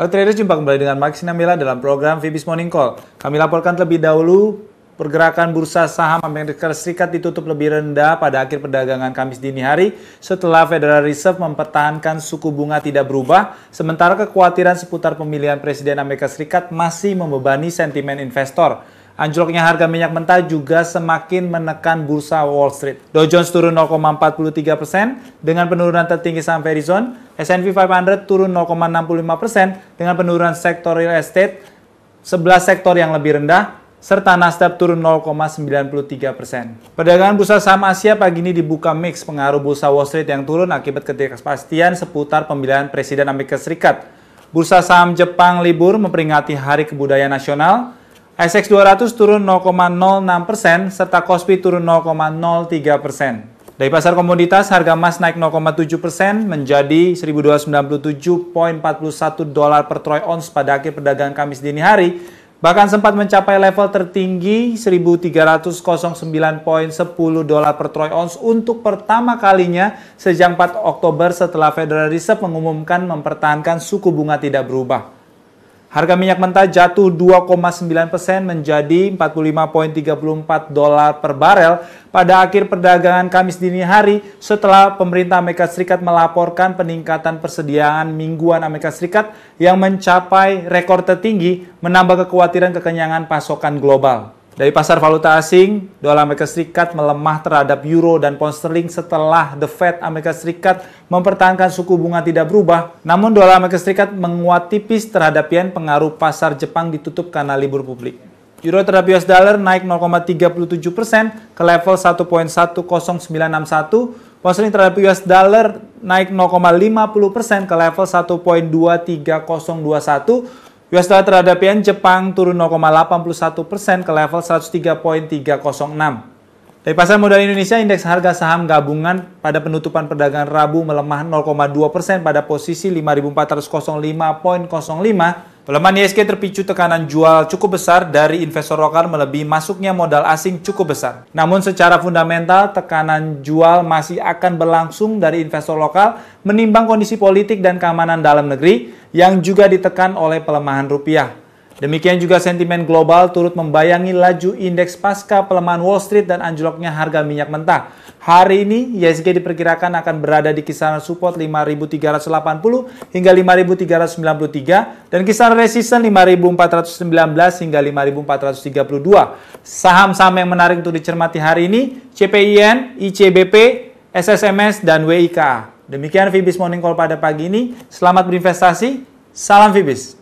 Halo traders, jumpa kembali dengan Maxi Namila dalam program Vibis Morning Call. Kami laporkan terlebih dahulu pergerakan bursa saham Amerika Serikat ditutup lebih rendah pada akhir perdagangan Kamis dini hari setelah Federal Reserve mempertahankan suku bunga tidak berubah, sementara kekhawatiran seputar pemilihan Presiden Amerika Serikat masih membebani sentimen investor. Anjloknya harga minyak mentah juga semakin menekan bursa Wall Street. Dow Jones turun 0,43 persen dengan penurunan tertinggi saham Verizon. S&P 500 turun 0,65% persen dengan penurunan sektor real estate, 11 sektor yang lebih rendah, serta Nasdaq turun 0,93%. persen. Perdagangan bursa saham Asia pagi ini dibuka mix pengaruh bursa Wall Street yang turun akibat ketidakpastian seputar pemilihan Presiden Amerika Serikat. Bursa saham Jepang libur memperingati Hari Kebudayaan Nasional. sx 200 turun 0,06% persen serta Kospi turun 0,03%. persen. Dari pasar komoditas, harga emas naik 0,7 persen menjadi 1.297.41 dolar per troy ounce pada akhir perdagangan Kamis dini hari, bahkan sempat mencapai level tertinggi 1.309.10 dolar per troy ounce untuk pertama kalinya sejak 4 Oktober setelah Federal Reserve mengumumkan mempertahankan suku bunga tidak berubah. Harga minyak mentah jatuh 2,9 persen menjadi 45,34 dolar per barel pada akhir perdagangan Kamis dini hari setelah pemerintah Amerika Serikat melaporkan peningkatan persediaan mingguan Amerika Serikat yang mencapai rekor tertinggi menambah kekhawatiran kekenyangan pasokan global. Dari pasar valuta asing, dolar Amerika Serikat melemah terhadap euro dan pound sterling setelah The Fed Amerika Serikat mempertahankan suku bunga tidak berubah. Namun dolar Amerika Serikat menguat tipis terhadap yen pengaruh pasar Jepang ditutup karena libur publik. Euro terhadap US dollar naik 0,37 persen ke level 1.10961. Pound sterling terhadap US dollar naik 0,50 persen ke level 1.23021. US dollar terhadap yen Jepang turun 0,81% persen ke level 103.306. Dari pasar modal Indonesia, indeks harga saham gabungan pada penutupan perdagangan Rabu melemah 0,2 persen pada posisi 5.405.05 Pelemahan ISG e terpicu tekanan jual cukup besar dari investor lokal melebihi masuknya modal asing cukup besar. Namun secara fundamental, tekanan jual masih akan berlangsung dari investor lokal menimbang kondisi politik dan keamanan dalam negeri yang juga ditekan oleh pelemahan rupiah. Demikian juga sentimen global turut membayangi laju indeks pasca pelemahan Wall Street dan anjloknya harga minyak mentah. Hari ini YSG diperkirakan akan berada di kisaran support 5.380 hingga 5.393 dan kisaran resisten 5.419 hingga 5.432. Saham-saham yang menarik untuk dicermati hari ini CPIN, ICBP, SSMS, dan WIKA. Demikian Vibis Morning Call pada pagi ini. Selamat berinvestasi. Salam Vibis.